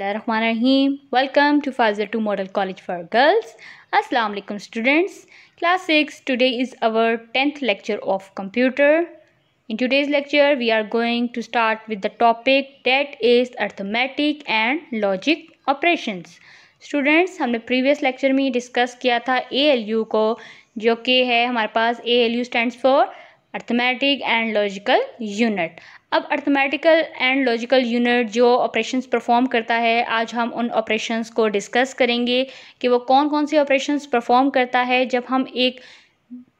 Rahim welcome to Fajar to model college for girls अस्सलाम वालेकुम students class six today is our tenth lecture of computer in today's lecture we are going to start with the topic that is arithmetic and logic operations students हमने previous lecture में discuss किया था A को जो कि है हमारे पास A L U stand for arithmetic and logical unit अब अर्थमेटिकल एंड लॉजिकल यूनिट जो ऑपरेशंस परफॉर्म करता है आज हम उन ऑपरेशंस को डिस्कस करेंगे कि वो कौन कौन से ऑपरेशंस परफॉर्म करता है जब हम एक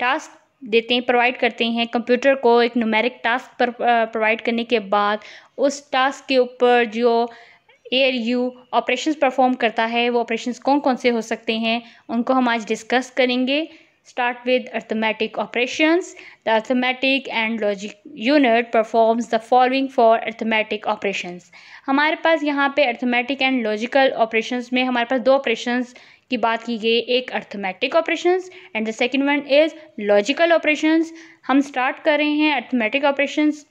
टास्क देते हैं प्रोवाइड करते हैं कंप्यूटर को एक न्यूमेरिक टास्क पर प्रोवाइड करने के बाद उस टास्क के ऊपर जो A L U operation perform करता है वो ऑपरेशन कौन कौन से हो सकते हैं उनको हम आज डिस्कस करेंगे start with arithmetic operations. The arithmetic and logic unit performs the following for arithmetic operations. हमारे पास यहाँ पे arithmetic and logical operations में हमारे पास दो operations की बात की गई एक arithmetic operations and the second one is logical operations हम start कर रहे हैं arithmetic operations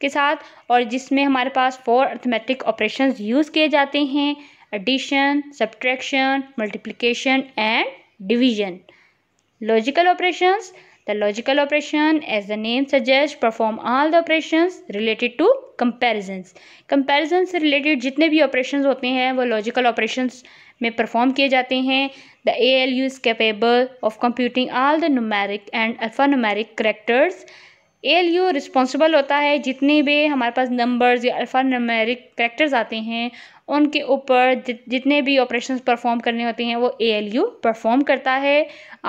के साथ और जिसमें हमारे पास four arithmetic operations use किए जाते हैं addition subtraction multiplication and division Logical operations. The logical operation, as the name suggests, perform all the operations related to comparisons. Comparisons से related जितने भी operations होते हैं वो logical operations में perform किए जाते हैं The ALU is capable of computing all the numeric and alphanumeric characters L U responsible होता है जितने भी हमारे पास नंबर्स या अल्फ़ा नमेरिक करेक्टर्स आते हैं उनके ऊपर जितने भी ऑपरेशन परफॉर्म करने होते हैं वो ए एल यू परफॉर्म करता है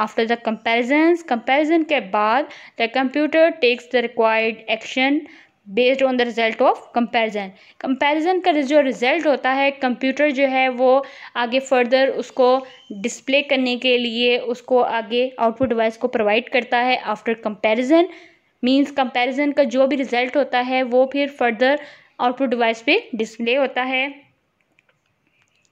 आफ्टर द कंपेरिजन्स कंपेरिजन के बाद the computer takes the required action based on the result of comparison comparison का जो रिज़ल्ट होता है कंप्यूटर जो है वो आगे फर्दर उसको डिस्प्ले करने के लिए उसको आगे आउटपुट डिवाइस को प्रोवाइड करता है आफ्टर कम्पेरिज़न मींस कंपैरिजन का जो भी रिज़ल्ट होता है वो फिर फर्दर आउटपुट डिवाइस पे डिस्प्ले होता है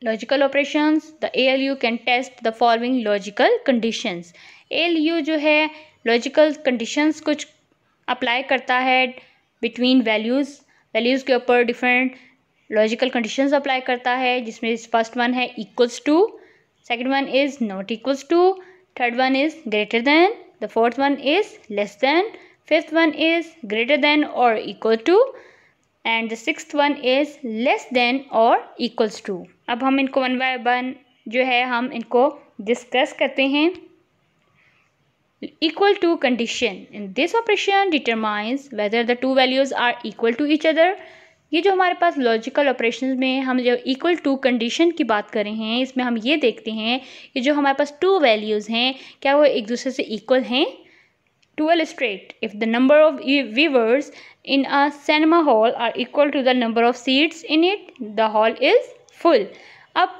logical operations the A L U can test the following logical conditions A L U जो है लॉजिकल कंडीशंस कुछ अप्लाई करता है बिटवीन वैल्यूज़ वैल्यूज़ के ऊपर डिफरेंट लॉजिकल कंडीशंस अप्लाई करता है जिसमें फर्स्ट वन है equals to second one is not equals to third one is greater than the fourth one is less than fifth one is greater than or equal to and the sixth one is less than और equals to अब हम इनको one by one जो है हम इनको discuss करते हैं equal to condition in this operation determines whether the two values are equal to each other ये जो हमारे पास लॉजिकल ऑपरेशन में हम जो इक्वल टू कंडीशन की बात कर रहे हैं इसमें हम ये देखते हैं कि जो हमारे पास टू वैल्यूज़ हैं क्या वो एक दूसरे से इक्वल हैं to illustrate, if the number of viewers in a cinema hall are equal to the number of seats in it, the hall is full. अब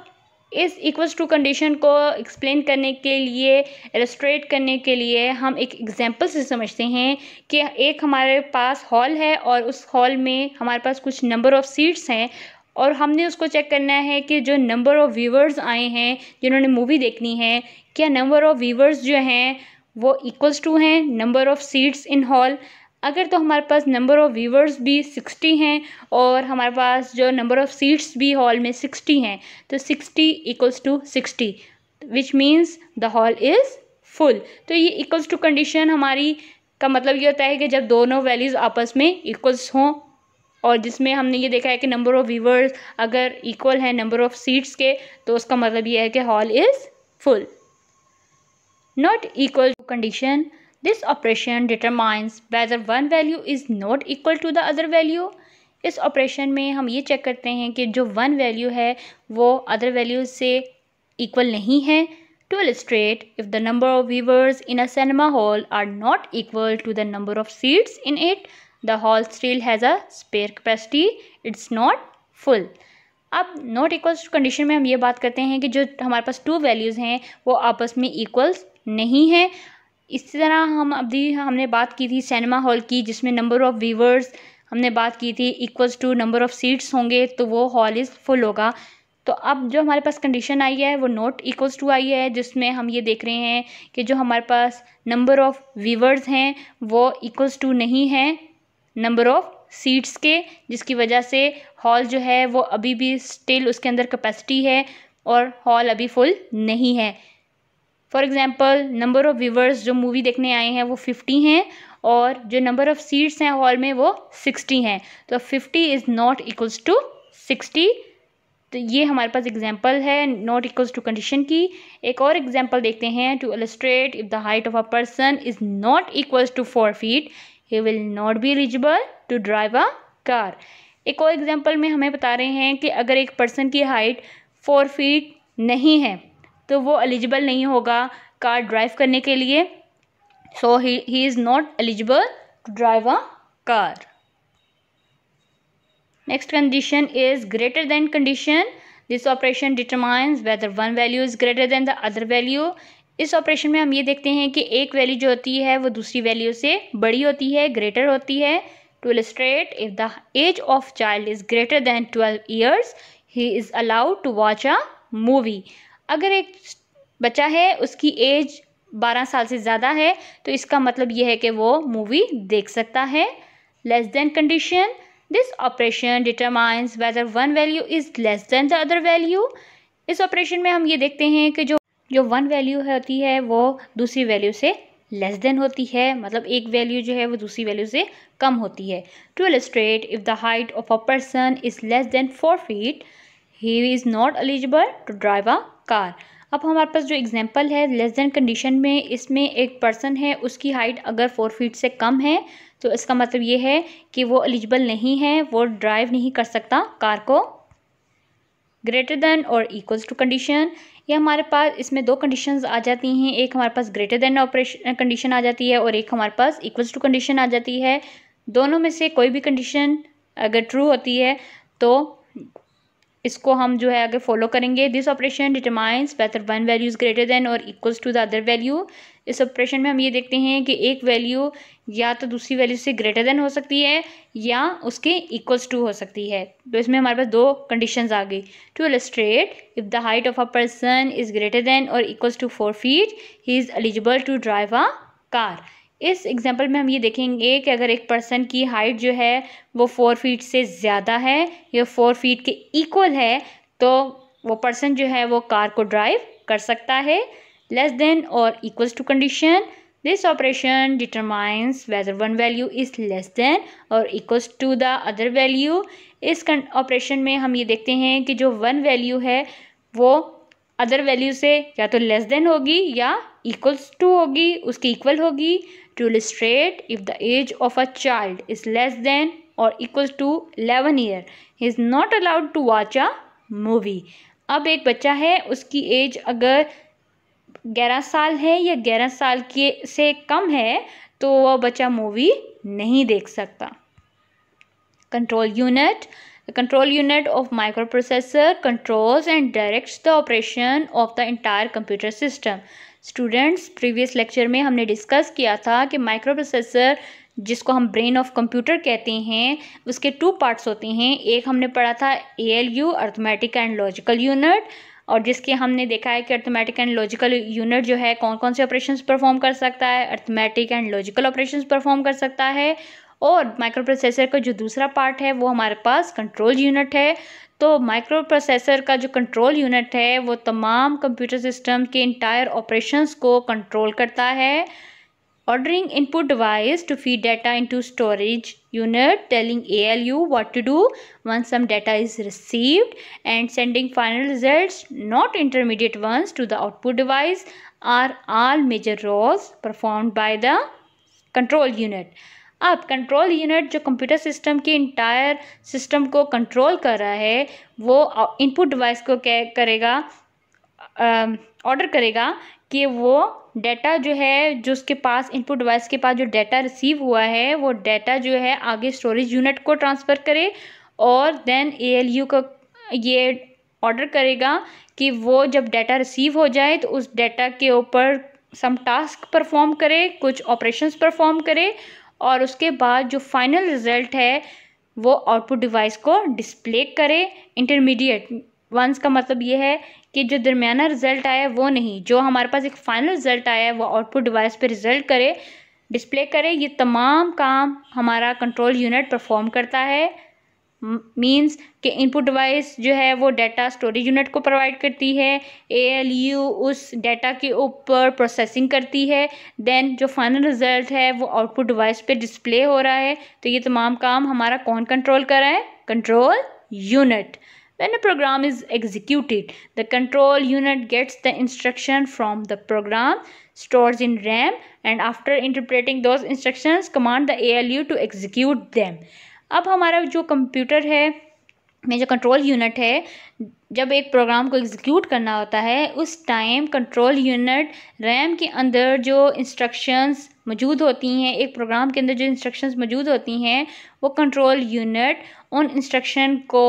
इस इक्वल्स टू कंडीशन को एक्सप्लेन करने के लिए एलस्ट्रेट करने के लिए हम एक एग्जांपल से समझते हैं कि एक हमारे पास हॉल है और उस हॉल में हमारे पास कुछ नंबर ऑफ़ सीट्स हैं और हमने उसको चेक करना है कि जो नंबर ऑफ़ व्यूवर्स आए हैं जिन्होंने मूवी देखनी है क्या नंबर ऑफ़ व्यूवर्स जो हैं वो इक्वल्स टू हैं number of seats in hall अगर तो हमारे पास नंबर ऑफ़ व्यूवर्स भी सिक्सटी हैं और हमारे पास जो नंबर ऑफ़ सीट्स भी हॉल में सिक्सटी हैं तो sixty equals to sixty which means the hall is full तो ये इक्वल्स टू कंडीशन हमारी का मतलब ये होता है कि जब दोनों वैल्यूज़ आपस में इक्वल्स हों और जिसमें हमने ये देखा है कि नंबर ऑफ़ व्यूवर्स अगर इक्वल है नंबर ऑफ़ सीट्स के तो उसका मतलब ये है कि hall is full not equal to condition this operation determines whether one value is not equal to the other value इस ऑपरेशन में हम ये चेक करते हैं कि जो वन वैल्यू है वो अदर वैल्यू से इक्वल नहीं है to illustrate if the number of viewers in a cinema hall are not equal to the number of seats in it the hall still has a spare capacity it's not full अब not equals condition में हम ये बात करते हैं कि जो हमारे पास टू वैल्यूज़ हैं वो आपस में इक्वल्स नहीं है इसी तरह हम अभी हमने बात की थी सिनेमा हॉल की जिसमें नंबर ऑफ़ व्यूवर्स हमने बात की थी equals to number of seats होंगे तो वो हॉल इज़ फुल होगा तो अब जो हमारे पास कंडीशन आई है वो नोट इक्वल्स टू आई है जिसमें हम ये देख रहे हैं कि जो हमारे पास नंबर ऑफ़ व्यूवर्स हैं वो इक्वल्स टू नहीं है नंबर ऑफ़ सीट्स के जिसकी वजह से हॉल जो है वो अभी भी स्टिल उसके अंदर कैपेसिटी है और हॉल अभी फुल नहीं है for example number of viewers जो मूवी देखने आए हैं वो फिफ्टी हैं और जो नंबर ऑफ़ सीट्स हैं हॉल में वो सिक्सटी हैं तो fifty is not equals to sixty तो ये हमारे पास एग्जाम्पल है नॉट इक्वल्स टू कंडीशन की एक और एग्जाम्पल देखते हैं to illustrate if the height of a person is not equals to four feet he will not be eligible to drive a car एक और एग्जाम्पल में हमें बता रहे हैं कि अगर एक पर्सन की हाइट फोर फीट नहीं है तो वो एलिजिबल नहीं होगा कार ड्राइव करने के लिए so he is not eligible to drive a car next condition is greater than condition this operation determines whether one value is greater than the other value इस ऑपरेशन में हम ये देखते हैं कि एक वैल्यू जो होती है वो दूसरी वैल्यू से बड़ी होती है ग्रेटर होती है to illustrate if the age of child is greater than twelve years he is allowed to watch a movie अगर एक बच्चा है उसकी एज बारह साल से ज़्यादा है तो इसका मतलब यह है कि वो मूवी देख सकता है less than condition this operation determines whether one value is less than the other value इस ऑपरेशन में हम ये देखते हैं कि जो जो वन वैल्यू होती है वो दूसरी वैल्यू से लेस देन होती है मतलब एक वैल्यू जो है वो दूसरी वैल्यू से कम होती है to illustrate if the height of a person is less than four feet he is not eligible to drive a car अब हमारे पास जो एग्जाम्पल है लेस देन कंडीशन में इसमें एक पर्सन है उसकी हाइट अगर फोर फीट से कम है तो इसका मतलब ये है कि वो एलिजिबल नहीं है वो ड्राइव नहीं कर सकता कार को ग्रेटर देन और इक्वल टू कंडीशन ये हमारे पास इसमें दो कंडीशंस आ जाती हैं एक हमारे पास ग्रेटर देन ऑपरेशन कंडीशन आ जाती है और एक हमारे पास इक्वल्स टू कंडीशन आ जाती है दोनों में से कोई भी कंडीशन अगर ट्रू होती है तो इसको हम जो है आगे फॉलो करेंगे this operation determines whether one value is greater than और equals to the other value इस ऑपरेशन में हम ये देखते हैं कि एक वैल्यू या तो दूसरी वैल्यू से ग्रेटर देन हो सकती है या उसके इक्वल्स टू हो सकती है तो इसमें हमारे पास दो कंडीशन आ गई to illustrate if the height of a person is greater than और equals to four feet he is eligible to drive a car इस एग्जाम्पल में हम ये देखेंगे कि अगर एक पर्सन की हाइट जो है वो फोर फीट से ज़्यादा है या फोर फीट के इक्वल है तो वो पर्सन जो है वो कार को ड्राइव कर सकता है लेस देन और equals to condition this operation determines whether one value is less than और equals to the other value इस ऑपरेशन में हम ये देखते हैं कि जो वन वैल्यू है वो अदर वैल्यू से या तो लेस देन होगी या इक्वल्स टू होगी उसकी इक्वल होगी to illustrate if the age of a child is less than और equal to eleven year he is not allowed to watch a movie अब एक बच्चा है उसकी एज अगर ग्यारह साल है या ग्यारह साल के से कम है तो वह बच्चा मूवी नहीं देख सकता control unit The control unit of microprocessor controls and directs the operation of the entire computer system. Students previous lecture में हमने डिस्कस किया था कि microprocessor जिसको हम ब्रेन ऑफ कंप्यूटर कहते हैं उसके टू parts होते हैं एक हमने पढ़ा था A L U arithmetic and logical unit और जिसके हमने देखा है कि अर्थमेटिक एंड लॉजिकल यूनिट जो है कौन कौन से ऑपरेशंस परफॉर्म कर सकता है arithmetic and logical operations perform कर सकता है और माइक्रो प्रोसेसर का जो दूसरा पार्ट है वो हमारे पास कंट्रोल यूनिट है तो माइक्रो प्रोसेसर का जो कंट्रोल यूनिट है वो तमाम कंप्यूटर सिस्टम के इंटायर ऑपरेशंस को कंट्रोल करता है ordering input device to feed data into storage unit telling A L U what to do once some data is received and sending final result not intermediate ones to the output device are all major roles perform by the control unit अब control unit जो computer system की entire system को control कर रहा है वो input device को क्या करेगा ऑर्डर करेगा कि वो डेटा जो है जो उसके पास इनपुट डिवाइस के पास जो डेटा रिसीव हुआ है वो डेटा जो है आगे स्टोरेज यूनिट को ट्रांसफ़र करे और देन ए एल यू को ये ऑर्डर करेगा कि वो जब डेटा रिसीव हो जाए तो उस डेटा के ऊपर सम टास्क परफॉर्म करे कुछ ऑपरेशंस परफॉर्म करे और उसके बाद जो फाइनल रिज़ल्ट है वो आउटपुट डिवाइस को डिस्प्ले करे इंटरमीडिएट वंस का मतलब ये है कि जो दरमियाना रिज़ल्ट आया है वो नहीं जो हमारे पास एक फाइनल रिज़ल्ट आया है वो आउटपुट डिवाइस पे रिज़ल्ट करे डिस्प्ले करे ये तमाम काम हमारा कंट्रोल यूनिट परफॉर्म करता है मीन्स के इनपुट डिवाइस जो है वो डाटा स्टोरेज यूनिट को प्रोवाइड करती है ए एल यू उस डाटा के ऊपर प्रोसेसिंग करती है देन जो फाइनल रिजल्ट है वो आउटपुट डिवाइस पे डिस्प्ले हो रहा है तो ये तमाम काम हमारा कौन कंट्रोल कर रहा है control unit when a program is executed the control unit gets the instruction from the program store in RAM and after interpreting those instruction command the A L U to execute them अब हमारा जो computer है में जो control unit है जब एक programme को एग्जीक्यूट करना होता है उस टाइम कंट्रोल यूनिट रैम के अंदर जो इंस्ट्रक्शंस मौजूद होती हैं एक प्रोग्राम के अंदर जो इंस्ट्रक्शंस मौजूद होती हैं वो कंट्रोल यूनिट उन इंस्ट्रक्शन को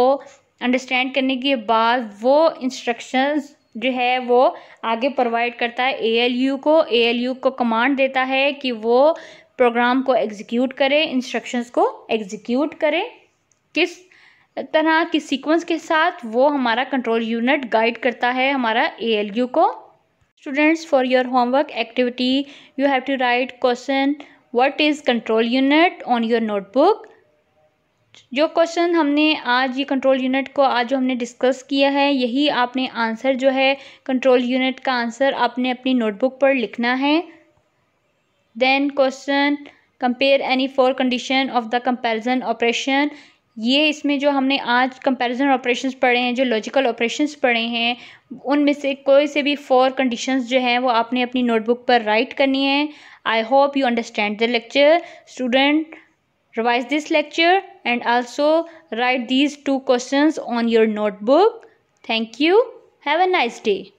अंडरस्टैंड करने के बाद वो इंस्ट्रक्शंस जो है वो आगे प्रोवाइड करता है एएलयू को एएलयू को कमांड देता है कि वो प्रोग्राम को एग्जीक्यूट करें इंस्ट्रक्शंस को एग्जीक्यूट करें किस तरह की सीक्वेंस के साथ वो हमारा कंट्रोल यूनिट गाइड करता है हमारा ए को students for your homework activity you have to write question what is control unit on your notebook जो क्वेश्चन हमने आज ये कंट्रोल यूनिट को आज जो हमने डिस्कस किया है यही आपने आंसर जो है कंट्रोल यूनिट का आंसर आपने अपनी नोटबुक पर लिखना है then question compare any four condition of the comparison operation ये इसमें जो हमने आज कंपेरिजन ऑपरेशन पढ़े हैं जो लॉजिकल ऑपरेशन पढ़े हैं उनमें से कोई से भी फोर कंडीशन जो हैं वो आपने अपनी नोटबुक पर राइट करनी है I hope you understand the lecture student revise this lecture and also write these two question on your notebook thank you have a nice day